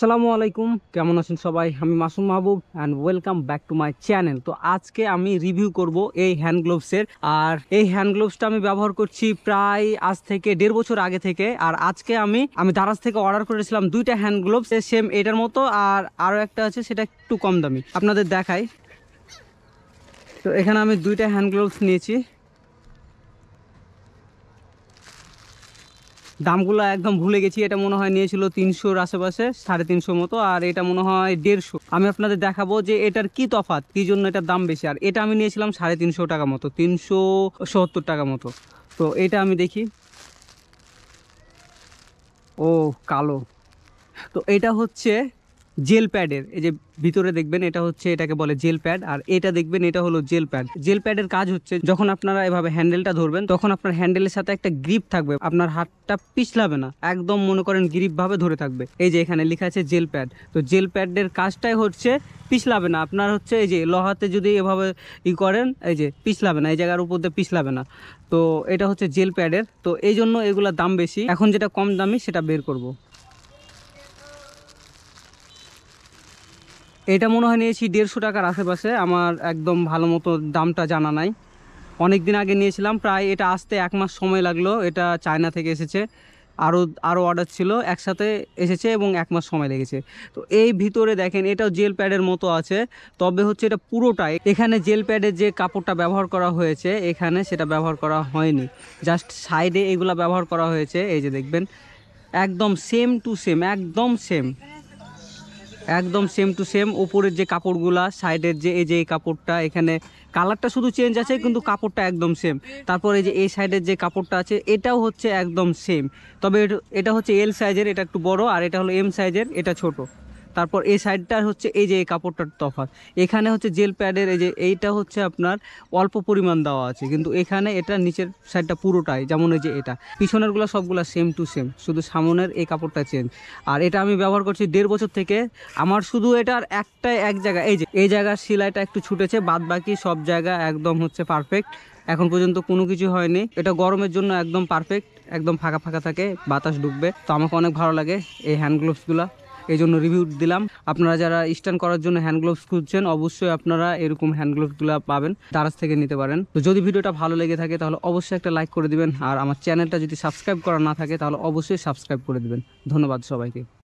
সালামু আলাইকুম কেমন আছেন সবাই আমি Masum Mahbub and welcome back to my channel তো আজকে আমি রিভিউ করব এই হ্যান্ড গ্লোভসের আর এই হ্যান্ড গ্লোভসটা আমি ব্যবহার করছি প্রায় আজ থেকে দেড় বছর আগে থেকে আর আজকে আমি আমি দারাজ থেকে অর্ডার করেছিলাম দুইটা হ্যান্ড গ্লোভস সেম এটার মতো আর আরও একটা আছে সেটা একটু কম দামি আপনাদের দেখাই তো এখানে আমি দুইটা হ্যান্ড গ্লোভস নিয়েছি দামগুলো একদম ভুলে গেছি এটা মনে হয় নিয়েছিল তিনশোর আশেপাশে সাড়ে তিনশো মতো আর এটা মনে হয় দেড়শো আমি আপনাদের দেখাবো যে এটার কি তফাত কী জন্য এটার দাম বেশি আর এটা আমি নিয়েছিলাম সাড়ে তিনশো টাকা মতো তিনশো সত্তর টাকা মতো তো এটা আমি দেখি ও কালো তো এটা হচ্ছে জেল প্যাডের এই যে ভিতরে দেখবেন এটা হচ্ছে এটাকে বলে জেল প্যাড আর এটা দেখবেন এটা হলো জেল প্যাড জেল প্যাডের কাজ হচ্ছে যখন আপনারা এভাবে হ্যান্ডেলটা ধরবেন তখন আপনার হ্যান্ডেলের সাথে একটা গ্রিপ থাকবে আপনার হাতটা পিছলাবে না একদম মনে করেন গ্রিপভাবে ধরে থাকবে এই যে এখানে লেখা আছে জেল প্যাড তো জেল প্যাডের কাজটাই হচ্ছে পিছলাবে না আপনার হচ্ছে এই যে লোহাতে যদি এভাবে ই করেন এই যে পিছলাবে না এই জায়গার উপর দিয়ে পিছলাবে না তো এটা হচ্ছে জেল প্যাডের তো এই জন্য এগুলোর দাম বেশি এখন যেটা কম দামি সেটা বের করব এটা মনে হয় নিয়েছি দেড়শো টাকার আশেপাশে আমার একদম ভালো মতো দামটা জানা নাই অনেক দিন আগে নিয়েছিলাম প্রায় এটা আসতে এক মাস সময় লাগলো এটা চায়না থেকে এসেছে আরও আরও অর্ডার ছিল একসাথে এসেছে এবং এক মাস সময় লেগেছে তো এই ভিতরে দেখেন এটাও জেল প্যাডের মতো আছে তবে হচ্ছে এটা পুরোটাই এখানে জেল প্যাডের যে কাপড়টা ব্যবহার করা হয়েছে এখানে সেটা ব্যবহার করা হয়নি জাস্ট সাইডে এগুলা ব্যবহার করা হয়েছে এই যে দেখবেন একদম সেম টু সেম একদম সেম একদম সেম টু সেম ওপরের যে কাপড়গুলা সাইডের যে এই যে এই কাপড়টা এখানে কালারটা শুধু চেঞ্জ আছে কিন্তু কাপড়টা একদম সেম তারপরে যে এই সাইডের যে কাপড়টা আছে এটাও হচ্ছে একদম সেম তবে এটা হচ্ছে এল সাইজের এটা একটু বড় আর এটা হলো এম সাইজের এটা ছোট তারপর এই সাইডটা হচ্ছে এই যে এই কাপড়টার তফাত এখানে হচ্ছে জেল প্যাডের এই যে এইটা হচ্ছে আপনার অল্প পরিমাণ দেওয়া আছে কিন্তু এখানে এটা নিচের সাইডটা পুরোটাই যেমন এই যে এটা পিছনেরগুলো সবগুলো সেম টু সেম শুধু সামনের এই কাপড়টা চেঞ্জ আর এটা আমি ব্যবহার করছি দেড় বছর থেকে আমার শুধু এটার একটাই এক জায়গা এই যে এই জায়গার সেলাইটা একটু ছুটেছে বাদ বাকি সব জায়গা একদম হচ্ছে পারফেক্ট এখন পর্যন্ত কোনো কিছু হয়নি এটা গরমের জন্য একদম পারফেক্ট একদম ফাঁকা ফাঁকা থাকে বাতাস ঢুকবে তো আমাকে অনেক ভালো লাগে এই হ্যান্ড গ্লোভসগুলা এই জন্য রিভিউ দিলাম আপনারা যারা স্ট্যান্ড করার জন্য হ্যান্ড গ্লোভস খুঁজছেন অবশ্যই আপনারা এরকম হ্যান্ড গ্লোভসগুলো পাবেন দারাজ থেকে নিতে পারেন তো যদি ভিডিওটা ভালো লেগে থাকে তাহলে অবশ্যই একটা লাইক করে দিবেন আর আমার চ্যানেলটা যদি সাবস্ক্রাইব করা না থাকে তাহলে অবশ্যই সাবস্ক্রাইব করে দিবেন ধন্যবাদ সবাইকে